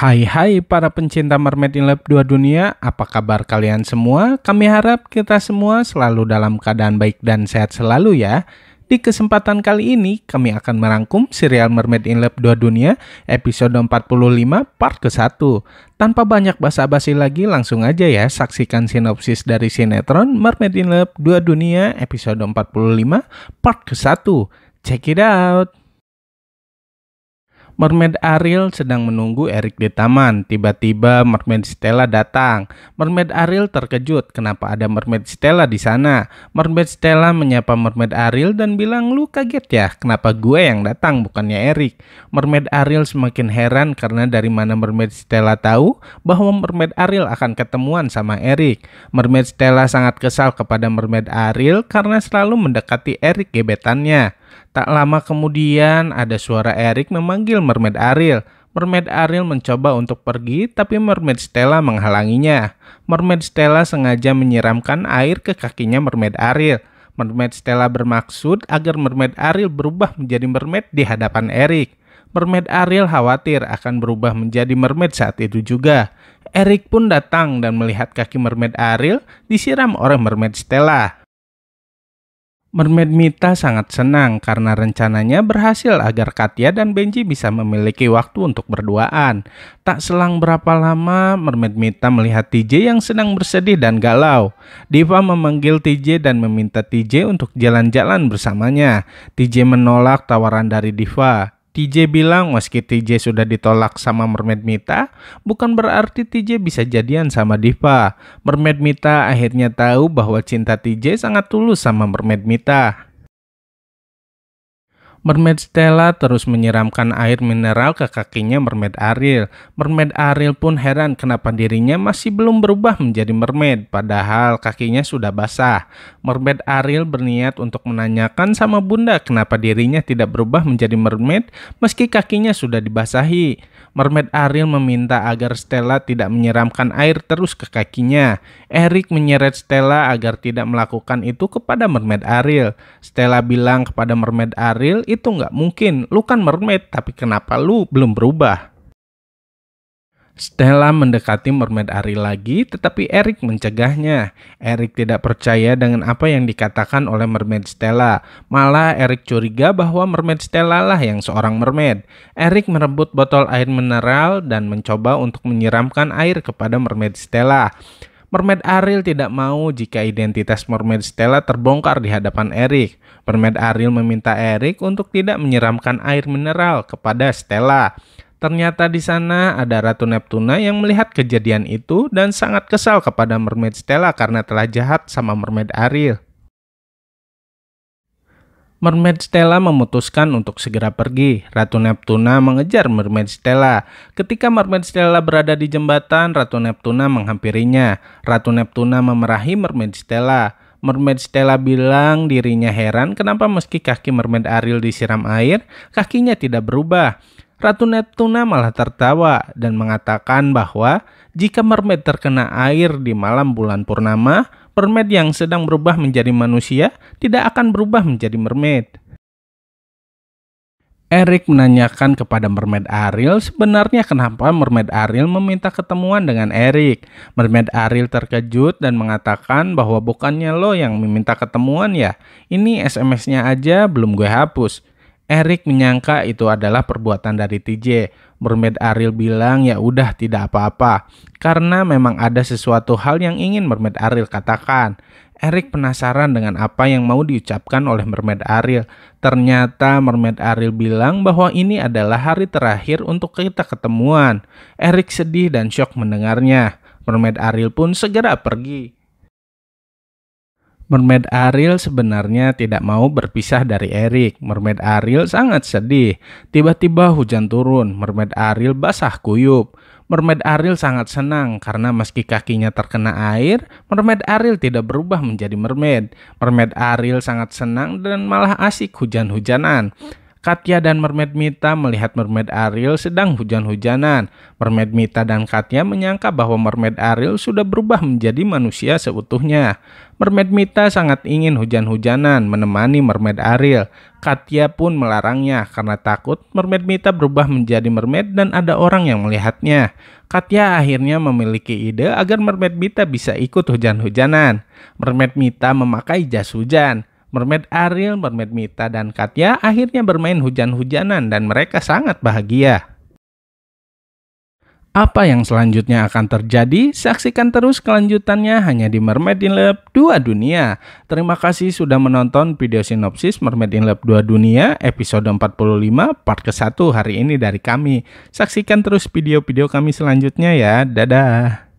Hai hai para pencinta Mermaid in Love dua dunia, apa kabar kalian semua? Kami harap kita semua selalu dalam keadaan baik dan sehat selalu ya. Di kesempatan kali ini, kami akan merangkum serial Mermaid in Love dua dunia episode 45 part ke-1. Tanpa banyak basa-basi lagi, langsung aja ya saksikan sinopsis dari sinetron Mermaid in Love dua dunia episode 45 part ke-1. Check it out! Mermaid Ariel sedang menunggu Eric di taman. Tiba-tiba Mermaid Stella datang. Mermaid Ariel terkejut kenapa ada Mermaid Stella di sana. Mermaid Stella menyapa Mermaid Ariel dan bilang, "Lu kaget ya? Kenapa gue yang datang bukannya Eric?" Mermaid Ariel semakin heran karena dari mana Mermaid Stella tahu bahwa Mermaid Ariel akan ketemuan sama Eric. Mermaid Stella sangat kesal kepada Mermaid Ariel karena selalu mendekati Eric gebetannya. Tak lama kemudian ada suara Eric memanggil Mermaid Ariel. Mermaid Ariel mencoba untuk pergi tapi Mermaid Stella menghalanginya. Mermaid Stella sengaja menyiramkan air ke kakinya Mermaid Ariel. Mermaid Stella bermaksud agar Mermaid Ariel berubah menjadi mermaid di hadapan Eric. Mermaid Ariel khawatir akan berubah menjadi mermaid saat itu juga. Eric pun datang dan melihat kaki mermaid Ariel disiram oleh mermaid Stella. Mermaid Mita sangat senang karena rencananya berhasil agar Katya dan Benji bisa memiliki waktu untuk berduaan. Tak selang berapa lama, Mermaid Mita melihat TJ yang sedang bersedih dan galau. Diva memanggil TJ dan meminta TJ untuk jalan-jalan bersamanya. TJ menolak tawaran dari Diva. TJ bilang meski TJ sudah ditolak sama Mermaid Mita, bukan berarti TJ bisa jadian sama Diva. Mermaid Mita akhirnya tahu bahwa cinta TJ sangat tulus sama Mermaid Mita. Mermaid Stella terus menyiramkan air mineral ke kakinya Mermaid Ariel. Mermaid Ariel pun heran kenapa dirinya masih belum berubah menjadi mermaid padahal kakinya sudah basah. Mermaid Ariel berniat untuk menanyakan sama Bunda kenapa dirinya tidak berubah menjadi mermaid meski kakinya sudah dibasahi. Mermaid Ariel meminta agar Stella tidak menyiramkan air terus ke kakinya. Eric menyeret Stella agar tidak melakukan itu kepada Mermaid Ariel. Stella bilang kepada Mermaid Ariel itu nggak mungkin. Lu kan mermaid, tapi kenapa lu belum berubah? Stella mendekati mermaid Ari lagi, tetapi Eric mencegahnya. Eric tidak percaya dengan apa yang dikatakan oleh mermaid Stella. Malah Eric curiga bahwa mermaid Stella lah yang seorang mermaid. Eric merebut botol air mineral dan mencoba untuk menyiramkan air kepada mermaid Stella. Mermaid Ariel tidak mau jika identitas Mermaid Stella terbongkar di hadapan Eric. Mermaid Ariel meminta Eric untuk tidak menyeramkan air mineral kepada Stella. Ternyata di sana ada Ratu Neptuna yang melihat kejadian itu dan sangat kesal kepada Mermaid Stella karena telah jahat sama Mermaid Ariel. Mermaid Stella memutuskan untuk segera pergi. Ratu Neptuna mengejar Mermaid Stella. Ketika Mermaid Stella berada di jembatan, Ratu Neptuna menghampirinya. Ratu Neptuna memerahi Mermaid Stella. Mermaid Stella bilang dirinya heran kenapa meski kaki Mermaid Ariel disiram air, kakinya tidak berubah. Ratu Neptuna malah tertawa dan mengatakan bahwa jika mermaid terkena air di malam bulan purnama, mermaid yang sedang berubah menjadi manusia tidak akan berubah menjadi mermaid. Eric menanyakan kepada Mermaid Ariel sebenarnya kenapa Mermaid Ariel meminta ketemuan dengan Eric. Mermaid Ariel terkejut dan mengatakan bahwa bukannya lo yang meminta ketemuan ya. Ini SMS-nya aja belum gue hapus. Eric menyangka itu adalah perbuatan dari TJ. Mermaid Ariel bilang ya udah tidak apa-apa karena memang ada sesuatu hal yang ingin Mermaid Ariel katakan. Eric penasaran dengan apa yang mau diucapkan oleh Mermaid Ariel. Ternyata Mermaid Ariel bilang bahwa ini adalah hari terakhir untuk kita ketemuan. Eric sedih dan shock mendengarnya. Mermaid Ariel pun segera pergi. Mermaid Ariel sebenarnya tidak mau berpisah dari Eric. Mermaid Ariel sangat sedih. Tiba-tiba hujan turun, Mermaid Ariel basah kuyup. Mermaid Ariel sangat senang karena meski kakinya terkena air, Mermaid Ariel tidak berubah menjadi mermaid. Mermaid Ariel sangat senang dan malah asik hujan-hujanan. Katya dan Mermaid Mita melihat Mermaid Ariel sedang hujan-hujanan. Mermaid Mita dan Katya menyangka bahwa Mermaid Ariel sudah berubah menjadi manusia seutuhnya. Mermaid Mita sangat ingin hujan-hujanan menemani Mermaid Ariel. Katya pun melarangnya karena takut Mermaid Mita berubah menjadi mermaid dan ada orang yang melihatnya. Katya akhirnya memiliki ide agar Mermaid Mita bisa ikut hujan-hujanan. Mermaid Mita memakai jas hujan. Mermaid Ariel, Mermaid Mita, dan Katya akhirnya bermain hujan-hujanan dan mereka sangat bahagia. Apa yang selanjutnya akan terjadi? Saksikan terus kelanjutannya hanya di Mermaid in Love 2 Dunia. Terima kasih sudah menonton video sinopsis Mermaid in Love 2 Dunia episode 45 part ke-1 hari ini dari kami. Saksikan terus video-video kami selanjutnya ya. Dadah.